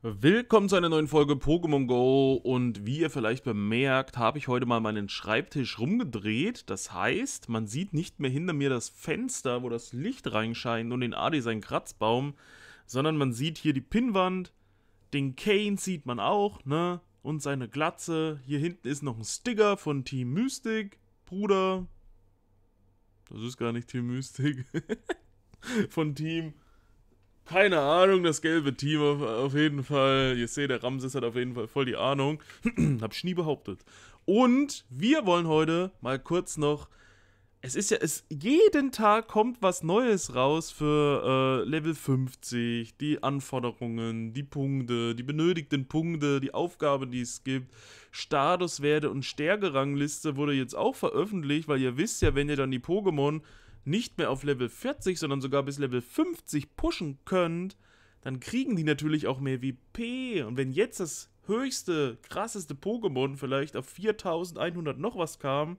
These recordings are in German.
Willkommen zu einer neuen Folge Pokémon Go und wie ihr vielleicht bemerkt, habe ich heute mal meinen Schreibtisch rumgedreht. Das heißt, man sieht nicht mehr hinter mir das Fenster, wo das Licht reinscheint und den Adi seinen Kratzbaum, sondern man sieht hier die Pinnwand, den Kane sieht man auch, ne? Und seine Glatze. Hier hinten ist noch ein Sticker von Team Mystic, Bruder. Das ist gar nicht Team Mystic. von Team keine Ahnung, das gelbe Team auf, auf jeden Fall. Ihr seht, der Ramses hat auf jeden Fall voll die Ahnung. Hab ich nie behauptet. Und wir wollen heute mal kurz noch. Es ist ja, es, jeden Tag kommt was Neues raus für äh, Level 50, die Anforderungen, die Punkte, die benötigten Punkte, die Aufgaben, die es gibt. Statuswerte und Stärkerangliste wurde jetzt auch veröffentlicht, weil ihr wisst ja, wenn ihr dann die Pokémon nicht mehr auf Level 40, sondern sogar bis Level 50 pushen könnt, dann kriegen die natürlich auch mehr WP. Und wenn jetzt das höchste, krasseste Pokémon vielleicht auf 4100 noch was kam,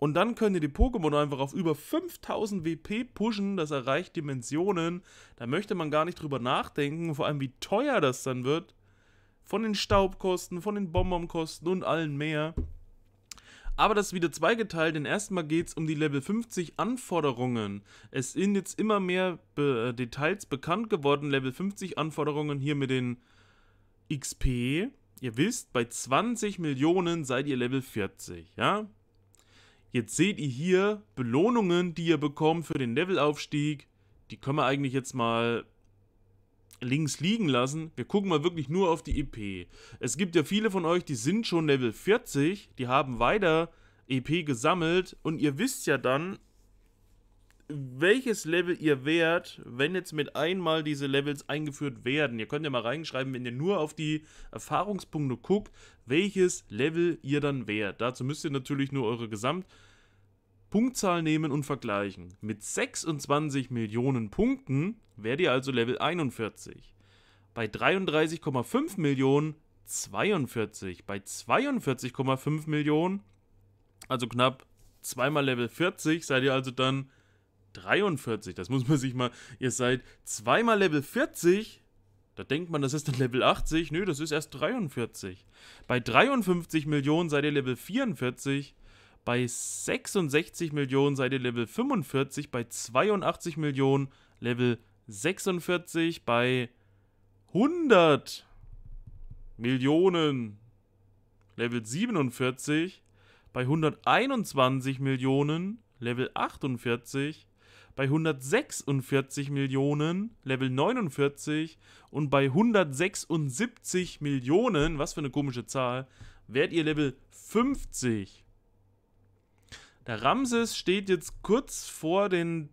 und dann könnt ihr die Pokémon einfach auf über 5000 WP pushen, das erreicht Dimensionen, da möchte man gar nicht drüber nachdenken, vor allem wie teuer das dann wird. Von den Staubkosten, von den Bonbonkosten und allen mehr. Aber das ist wieder zweigeteilt, denn erstmal geht es um die Level 50 Anforderungen. Es sind jetzt immer mehr Be äh, Details bekannt geworden, Level 50 Anforderungen hier mit den XP. Ihr wisst, bei 20 Millionen seid ihr Level 40, ja? Jetzt seht ihr hier Belohnungen, die ihr bekommt für den Levelaufstieg. Die können wir eigentlich jetzt mal links liegen lassen. Wir gucken mal wirklich nur auf die EP. Es gibt ja viele von euch, die sind schon Level 40, die haben weiter EP gesammelt und ihr wisst ja dann, welches Level ihr wärt, wenn jetzt mit einmal diese Levels eingeführt werden. Ihr könnt ja mal reinschreiben, wenn ihr nur auf die Erfahrungspunkte guckt, welches Level ihr dann wärt. Dazu müsst ihr natürlich nur eure Gesamt- Punktzahl nehmen und vergleichen. Mit 26 Millionen Punkten wärt ihr also Level 41. Bei 33,5 Millionen 42. Bei 42,5 Millionen, also knapp zweimal Level 40, seid ihr also dann 43. Das muss man sich mal. Ihr seid zweimal Level 40. Da denkt man, das ist dann Level 80. Nö, das ist erst 43. Bei 53 Millionen seid ihr Level 44 bei 66 Millionen seid ihr Level 45, bei 82 Millionen Level 46, bei 100 Millionen Level 47, bei 121 Millionen Level 48, bei 146 Millionen Level 49 und bei 176 Millionen, was für eine komische Zahl, werdet ihr Level 50. Der Ramses steht jetzt kurz vor den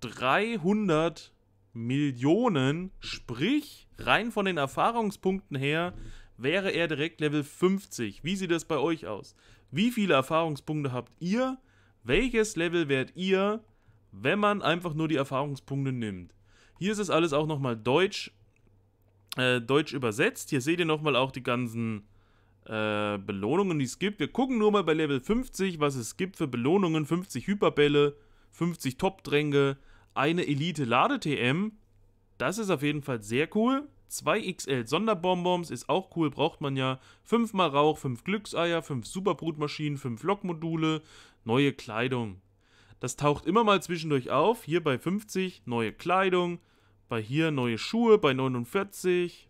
300 Millionen, sprich rein von den Erfahrungspunkten her wäre er direkt Level 50. Wie sieht das bei euch aus? Wie viele Erfahrungspunkte habt ihr? Welches Level wärt ihr, wenn man einfach nur die Erfahrungspunkte nimmt? Hier ist es alles auch nochmal deutsch, äh, deutsch übersetzt. Hier seht ihr nochmal auch die ganzen äh, Belohnungen, die es gibt. Wir gucken nur mal bei Level 50, was es gibt für Belohnungen. 50 Hyperbälle, 50 Top-Dränge, eine Elite-Lade-TM. Das ist auf jeden Fall sehr cool. 2XL Sonderbonbons ist auch cool, braucht man ja. 5 mal Rauch, 5 Glückseier, 5 Superbrutmaschinen, 5 Lokmodule, neue Kleidung. Das taucht immer mal zwischendurch auf. Hier bei 50 neue Kleidung, bei hier neue Schuhe, bei 49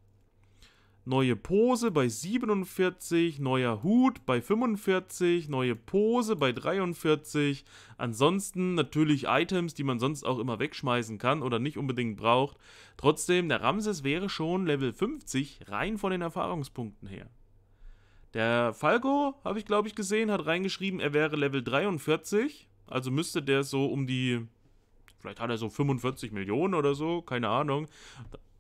neue Pose bei 47, neuer Hut bei 45, neue Pose bei 43. Ansonsten natürlich Items, die man sonst auch immer wegschmeißen kann oder nicht unbedingt braucht. Trotzdem, der Ramses wäre schon Level 50, rein von den Erfahrungspunkten her. Der Falco, habe ich glaube ich gesehen, hat reingeschrieben, er wäre Level 43. Also müsste der so um die vielleicht hat er so 45 Millionen oder so, keine Ahnung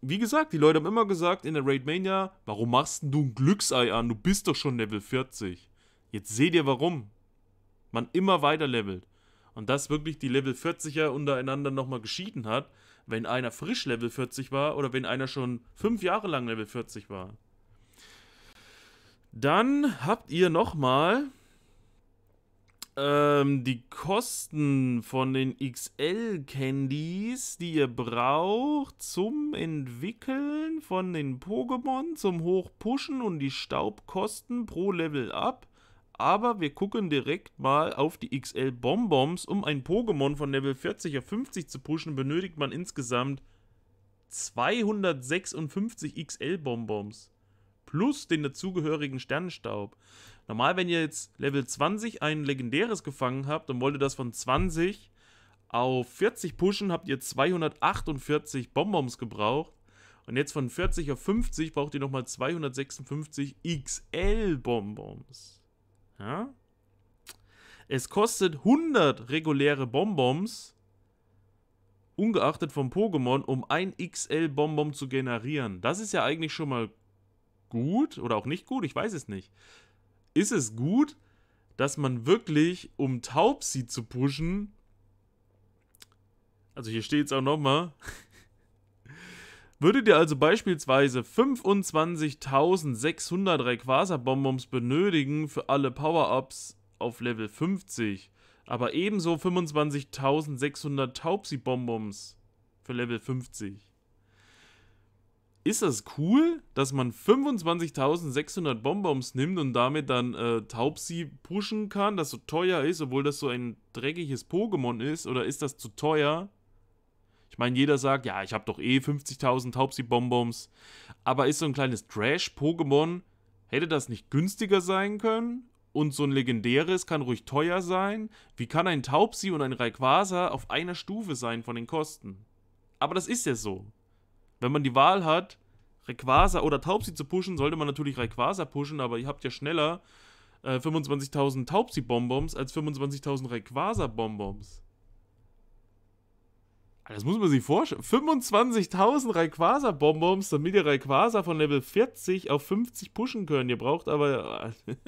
wie gesagt, die Leute haben immer gesagt in der Raid Mania, warum machst du ein Glücksei an? Du bist doch schon Level 40. Jetzt seht ihr warum. Man immer weiter levelt. Und dass wirklich die Level 40er untereinander nochmal geschieden hat, wenn einer frisch Level 40 war oder wenn einer schon fünf Jahre lang Level 40 war. Dann habt ihr nochmal ähm, die Kosten von den XL-Candies, die ihr braucht zum Entwickeln von den Pokémon, zum Hochpushen und die Staubkosten pro Level ab. Aber wir gucken direkt mal auf die XL-Bonbons. Um ein Pokémon von Level 40 auf 50 zu pushen, benötigt man insgesamt 256 XL-Bonbons plus den dazugehörigen Sternenstaub. Normal, wenn ihr jetzt Level 20 ein legendäres gefangen habt und wollt ihr das von 20 auf 40 pushen, habt ihr 248 Bonbons gebraucht. Und jetzt von 40 auf 50 braucht ihr nochmal 256 XL-Bonbons. Ja? Es kostet 100 reguläre Bonbons, ungeachtet vom Pokémon, um ein XL-Bonbon zu generieren. Das ist ja eigentlich schon mal gut oder auch nicht gut, ich weiß es nicht. Ist es gut, dass man wirklich, um Taubsi zu pushen, also hier steht es auch nochmal, Würdet ihr also beispielsweise 25.600 Rayquaza-Bonbons benötigen für alle Power-Ups auf Level 50, aber ebenso 25.600 Taubsi-Bonbons für Level 50 ist das cool, dass man 25.600 Bonbons nimmt und damit dann äh, Taubsi pushen kann, das so teuer ist, obwohl das so ein dreckiges Pokémon ist? Oder ist das zu teuer? Ich meine, jeder sagt, ja, ich habe doch eh 50.000 Taubsi-Bonbons. Aber ist so ein kleines Trash-Pokémon, hätte das nicht günstiger sein können? Und so ein legendäres kann ruhig teuer sein? Wie kann ein Taubsi und ein Rayquaza auf einer Stufe sein von den Kosten? Aber das ist ja so. Wenn man die Wahl hat, Rayquaza oder Taubsi zu pushen, sollte man natürlich Rayquaza pushen, aber ihr habt ja schneller äh, 25.000 Taubsi-Bonbons als 25.000 Rayquaza-Bonbons. Also das muss man sich vorstellen. 25.000 Rayquaza-Bonbons, damit ihr Rayquaza von Level 40 auf 50 pushen könnt. Ihr braucht aber... Äh,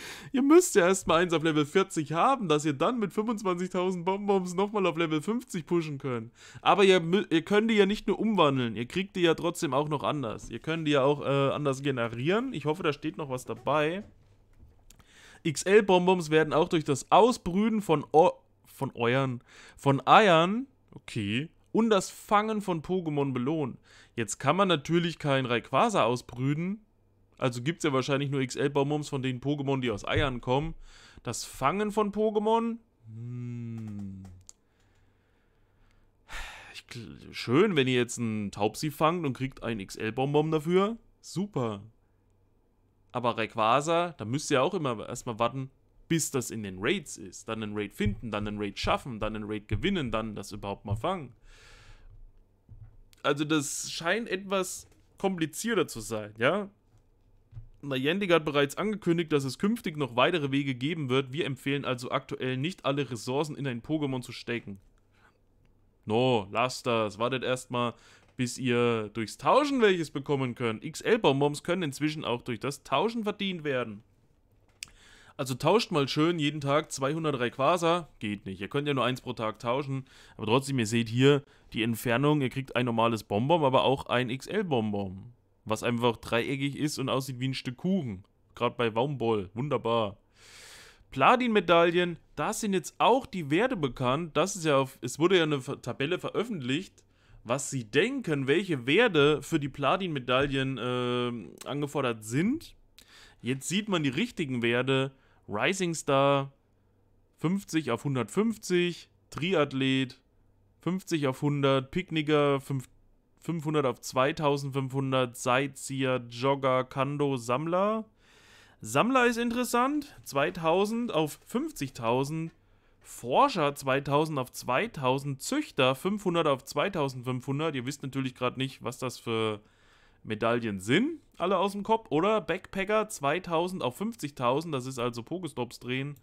ihr müsst ja erstmal eins auf Level 40 haben, dass ihr dann mit 25.000 Bonbons nochmal auf Level 50 pushen könnt. Aber ihr, ihr könnt die ja nicht nur umwandeln, ihr kriegt die ja trotzdem auch noch anders. Ihr könnt die ja auch äh, anders generieren. Ich hoffe, da steht noch was dabei. XL-Bonbons werden auch durch das Ausbrüden von, von euren, von Eiern, okay, und das Fangen von Pokémon belohnt. Jetzt kann man natürlich kein Rayquaza ausbrüden, also gibt es ja wahrscheinlich nur XL-Baumums von den Pokémon, die aus Eiern kommen. Das Fangen von Pokémon? Hm. Ich, schön, wenn ihr jetzt einen Taubsi fangt und kriegt einen XL-Bonbon dafür. Super. Aber Rayquaza, da müsst ihr auch immer erstmal warten, bis das in den Raids ist. Dann einen Raid finden, dann einen Raid schaffen, dann einen Raid gewinnen, dann das überhaupt mal fangen. Also das scheint etwas komplizierter zu sein, ja? Niantic hat bereits angekündigt, dass es künftig noch weitere Wege geben wird. Wir empfehlen also aktuell nicht alle Ressourcen in ein Pokémon zu stecken. No, lasst das. Wartet erstmal, bis ihr durchs Tauschen welches bekommen könnt. XL-Bonbons können inzwischen auch durch das Tauschen verdient werden. Also tauscht mal schön jeden Tag 203 Quasar. Geht nicht. Ihr könnt ja nur eins pro Tag tauschen. Aber trotzdem, ihr seht hier die Entfernung. Ihr kriegt ein normales Bonbon, aber auch ein XL-Bonbon was einfach dreieckig ist und aussieht wie ein Stück Kuchen. Gerade bei Baumboll, wunderbar. Platin-Medaillen, da sind jetzt auch die Werte bekannt. Das ist ja auf, es wurde ja eine Tabelle veröffentlicht, was sie denken, welche Werte für die Platin-Medaillen äh, angefordert sind. Jetzt sieht man die richtigen Werte. Rising Star 50 auf 150, Triathlet 50 auf 100, Picknicker 50. 500 auf 2500 Sightseer, Jogger, Kando, Sammler. Sammler ist interessant. 2000 auf 50.000. Forscher 2000 auf 2000. Züchter 500 auf 2500. Ihr wisst natürlich gerade nicht, was das für Medaillen sind. Alle aus dem Kopf. Oder Backpacker 2000 auf 50.000. Das ist also Pokestops drehen.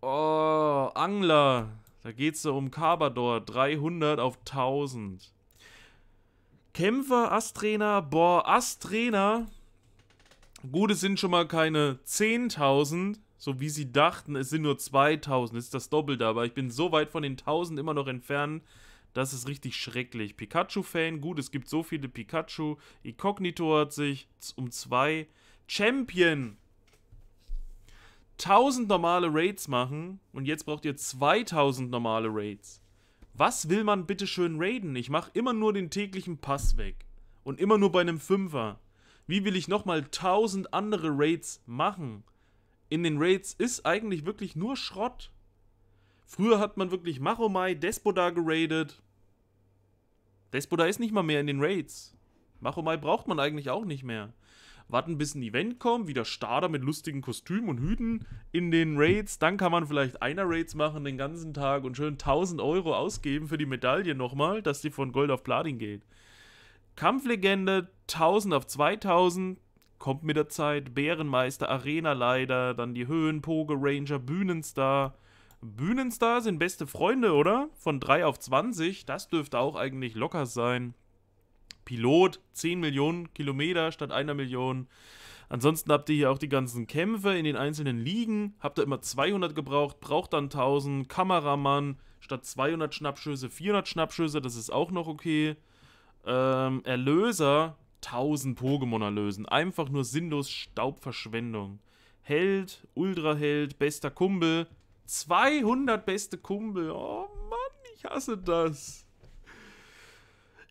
Oh, Angler. Da geht es um Carbador 300 auf 1000. Kämpfer, Astrainer, boah, Astrainer. Gut, es sind schon mal keine 10.000, so wie sie dachten, es sind nur 2.000, ist das Doppelte, aber ich bin so weit von den 1.000 immer noch entfernt, das ist richtig schrecklich. Pikachu-Fan, gut, es gibt so viele Pikachu. Incognito hat sich um 2. Champion! 1000 normale Raids machen und jetzt braucht ihr 2000 normale Raids. Was will man bitte schön raiden? Ich mache immer nur den täglichen Pass weg. Und immer nur bei einem Fünfer. Wie will ich nochmal tausend andere Raids machen? In den Raids ist eigentlich wirklich nur Schrott. Früher hat man wirklich Machomai, Despoda geradet. Despoda ist nicht mal mehr in den Raids. Machomai braucht man eigentlich auch nicht mehr warten bis ein Event kommt, wieder Starter mit lustigen Kostümen und Hüten in den Raids. Dann kann man vielleicht einer Raids machen den ganzen Tag und schön 1000 Euro ausgeben für die Medaille nochmal, dass die von Gold auf Platin geht. Kampflegende 1000 auf 2000 kommt mit der Zeit. Bärenmeister, Arena-Leiter, dann die Höhen, Poge, Ranger, Bühnenstar. Bühnenstar sind beste Freunde, oder? Von 3 auf 20, das dürfte auch eigentlich locker sein. Pilot 10 Millionen Kilometer statt einer Million. Ansonsten habt ihr hier auch die ganzen Kämpfe in den einzelnen Ligen. Habt ihr immer 200 gebraucht, braucht dann 1000. Kameramann statt 200 Schnappschüsse, 400 Schnappschüsse, das ist auch noch okay. Ähm, Erlöser, 1000 Pokémon erlösen. Einfach nur sinnlos Staubverschwendung. Held, Ultraheld, bester Kumpel. 200 beste Kumpel. Oh Mann, ich hasse das.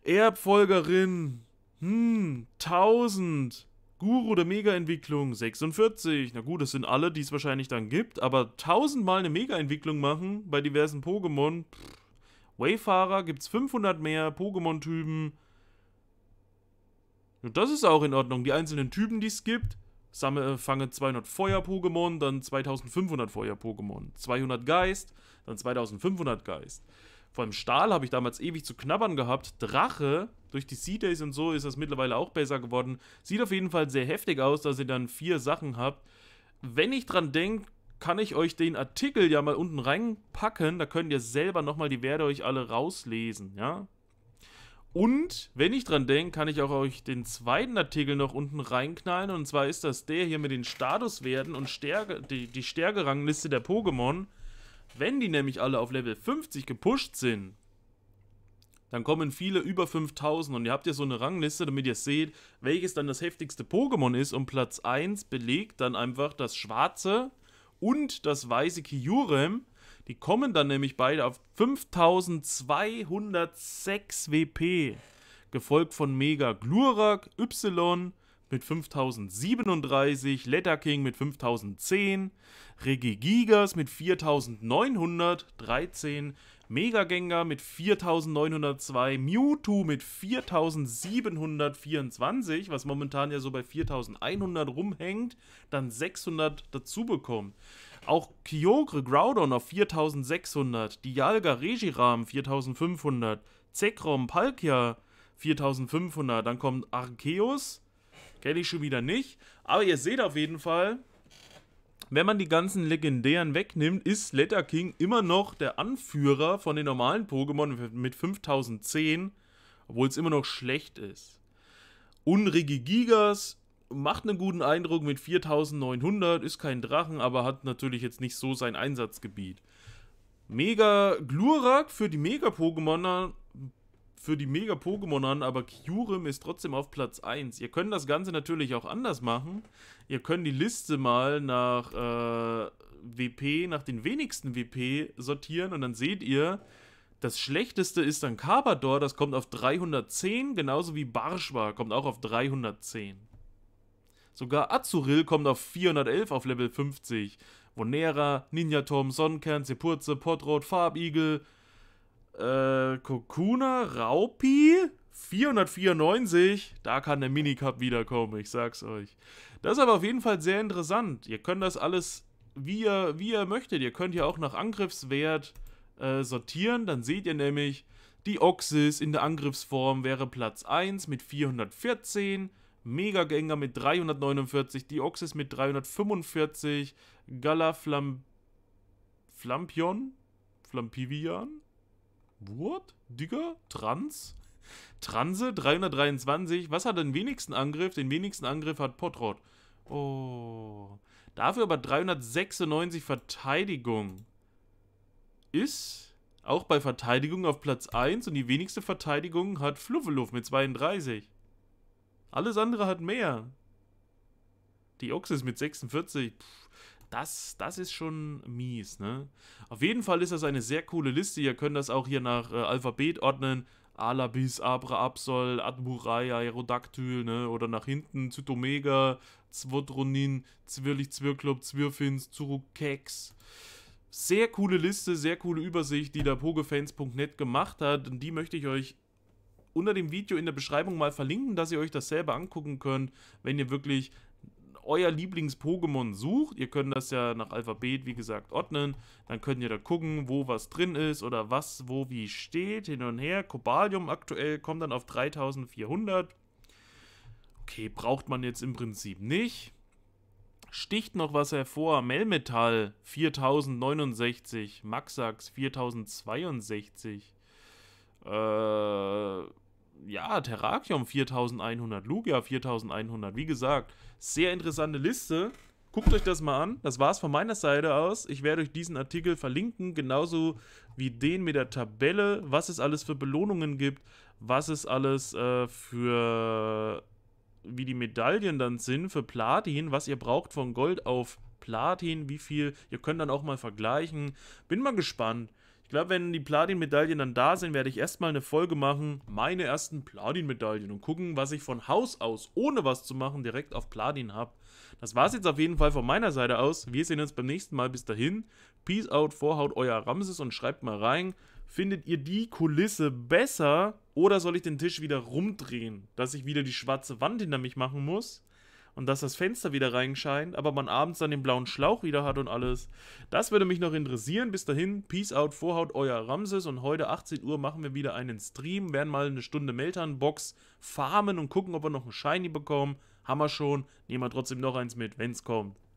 Erbfolgerin. Hm, 1000. Guru der Mega-Entwicklung 46. Na gut, das sind alle, die es wahrscheinlich dann gibt, aber 1000 Mal eine Mega-Entwicklung machen bei diversen Pokémon. Wayfarer gibt es 500 mehr Pokémon-Typen. Das ist auch in Ordnung. Die einzelnen Typen, die es gibt, sammle, äh, fange 200 Feuer-Pokémon, dann 2500 Feuer-Pokémon, 200 Geist, dann 2500 Geist. Vor allem Stahl habe ich damals ewig zu knabbern gehabt. Drache, durch die C-Days und so ist das mittlerweile auch besser geworden. Sieht auf jeden Fall sehr heftig aus, dass ihr dann vier Sachen habt. Wenn ich dran denke, kann ich euch den Artikel ja mal unten reinpacken. Da könnt ihr selber nochmal die Werte euch alle rauslesen, ja? Und, wenn ich dran denke, kann ich auch euch den zweiten Artikel noch unten reinknallen. Und zwar ist das der hier mit den Statuswerten und Stärke, die, die Stärkerangliste der Pokémon. Wenn die nämlich alle auf Level 50 gepusht sind, dann kommen viele über 5000 und ihr habt ja so eine Rangliste, damit ihr seht, welches dann das heftigste Pokémon ist und Platz 1 belegt dann einfach das schwarze und das weiße Kyurem. Die kommen dann nämlich beide auf 5206 WP, gefolgt von Mega Glurak, Y, mit 5037, Letter King mit 5010, Reggie Gigas mit 4913, Megagänger mit 4902, Mewtwo mit 4724, was momentan ja so bei 4100 rumhängt, dann 600 dazu bekommt. Auch Kyogre Groudon auf 4600, Dialga Regiram 4500, Zekrom Palkia 4500, dann kommt Arceus Kenne ich schon wieder nicht. Aber ihr seht auf jeden Fall, wenn man die ganzen Legendären wegnimmt, ist Slatter King immer noch der Anführer von den normalen Pokémon mit 5010, obwohl es immer noch schlecht ist. Unregigigas macht einen guten Eindruck mit 4900, ist kein Drachen, aber hat natürlich jetzt nicht so sein Einsatzgebiet. Mega Glurak für die Mega-Pokémoner für die Mega-Pokémon an, aber Kyurem ist trotzdem auf Platz 1. Ihr könnt das Ganze natürlich auch anders machen. Ihr könnt die Liste mal nach äh, WP, nach den wenigsten WP sortieren und dann seht ihr, das schlechteste ist dann Carbador, das kommt auf 310, genauso wie Barschwa kommt auch auf 310. Sogar Azuril kommt auf 411 auf Level 50. Vonera, Ninja Ninjaturm, Sonnenkern, Sepurze, Potrot, Farbigel, äh, Kokuna, Raupi, 494. Da kann der Minicup wiederkommen, ich sag's euch. Das ist aber auf jeden Fall sehr interessant. Ihr könnt das alles, wie ihr, wie ihr möchtet. Ihr könnt ja auch nach Angriffswert äh, sortieren. Dann seht ihr nämlich, die Oxys in der Angriffsform wäre Platz 1 mit 414. Megagänger mit 349, Die Oxys mit 345, Gala Flampion, Flampivian, What? Digga? Trans? Transe 323. Was hat den wenigsten Angriff? Den wenigsten Angriff hat Potrot. Oh. Dafür aber 396 Verteidigung. Ist auch bei Verteidigung auf Platz 1 und die wenigste Verteidigung hat Fluffeluff mit 32. Alles andere hat mehr. Die Ochse ist mit 46. Pff das, das ist schon mies, ne? Auf jeden Fall ist das eine sehr coole Liste. Ihr könnt das auch hier nach äh, Alphabet ordnen. Alabis, Abra, Absol, Admurai, Aerodactyl, ne? Oder nach hinten Zytomega, Zwotronin, Zwirlich, Zwirklop, Zwirfins, Zurukex. Sehr coole Liste, sehr coole Übersicht, die der Pogefans.net gemacht hat. Und die möchte ich euch unter dem Video in der Beschreibung mal verlinken, dass ihr euch das selber angucken könnt, wenn ihr wirklich euer Lieblings-Pokémon sucht, ihr könnt das ja nach Alphabet, wie gesagt, ordnen, dann könnt ihr da gucken, wo was drin ist oder was, wo, wie steht, hin und her. Cobalium aktuell kommt dann auf 3400. Okay, braucht man jetzt im Prinzip nicht. Sticht noch was hervor, Melmetall 4069, Maxax 4062, äh, ja, Terrakium 4100, Lugia 4100, wie gesagt, sehr interessante Liste. Guckt euch das mal an. Das war's von meiner Seite aus. Ich werde euch diesen Artikel verlinken, genauso wie den mit der Tabelle, was es alles für Belohnungen gibt, was es alles äh, für wie die Medaillen dann sind für Platin, was ihr braucht von Gold auf Platin, wie viel. Ihr könnt dann auch mal vergleichen. Bin mal gespannt glaube, wenn die Platin-Medaillen dann da sind, werde ich erstmal eine Folge machen, meine ersten Platin-Medaillen und gucken, was ich von Haus aus, ohne was zu machen, direkt auf Platin habe. Das war es jetzt auf jeden Fall von meiner Seite aus. Wir sehen uns beim nächsten Mal. Bis dahin. Peace out, Vorhaut, euer Ramses und schreibt mal rein. Findet ihr die Kulisse besser oder soll ich den Tisch wieder rumdrehen, dass ich wieder die schwarze Wand hinter mich machen muss? und dass das Fenster wieder reinscheint, aber man abends dann den blauen Schlauch wieder hat und alles. Das würde mich noch interessieren. Bis dahin, Peace out, Vorhaut, euer Ramses und heute 18 Uhr machen wir wieder einen Stream, werden mal eine Stunde Melternbox farmen und gucken, ob wir noch einen Shiny bekommen. Haben wir schon, nehmen wir trotzdem noch eins mit, wenn's kommt.